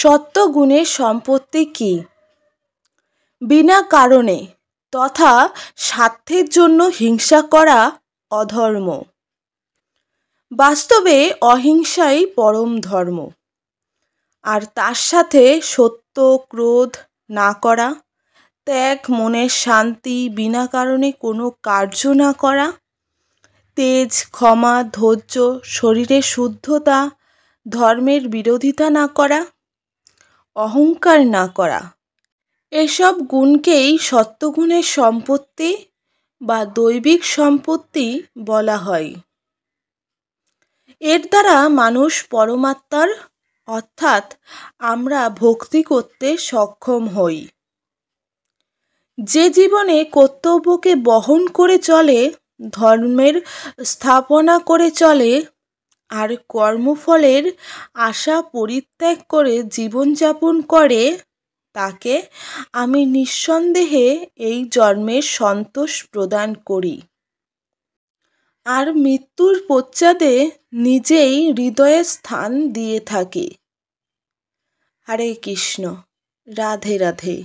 সত্যগুণের সম্পত্তি কি বিনা কারণে তথা স্বার্থের জন্য হিংসা করা অধর্ম বাস্তবে অহিংসাই পরম ধর্ম আর তার সাথে সত্য ক্রোধ না করা ত্যাগ মনের শান্তি বিনা কারণে কোনো কার্য না করা তেজ ক্ষমা ধৈর্য শরীরে শুদ্ধতা ধর্মের বিরোধিতা না করা অহংকার না করা এসব গুণকেই সত্যগুণের সম্পত্তি বা দৈবিক সম্পত্তি বলা হয় এর দ্বারা মানুষ পরমাত্মার অর্থাৎ আমরা ভক্তি করতে সক্ষম হই যে জীবনে কর্তব্যকে বহন করে চলে ধর্মের স্থাপনা করে চলে আর কর্মফলের আশা পরিত্যাগ করে জীবনযাপন করে তাকে আমি নিঃসন্দেহে এই জন্মে সন্তোষ প্রদান করি আর মৃত্যুর পশ্চাদে নিজেই হৃদয়ে স্থান দিয়ে থাকি হরে কৃষ্ণ রাধে রাধে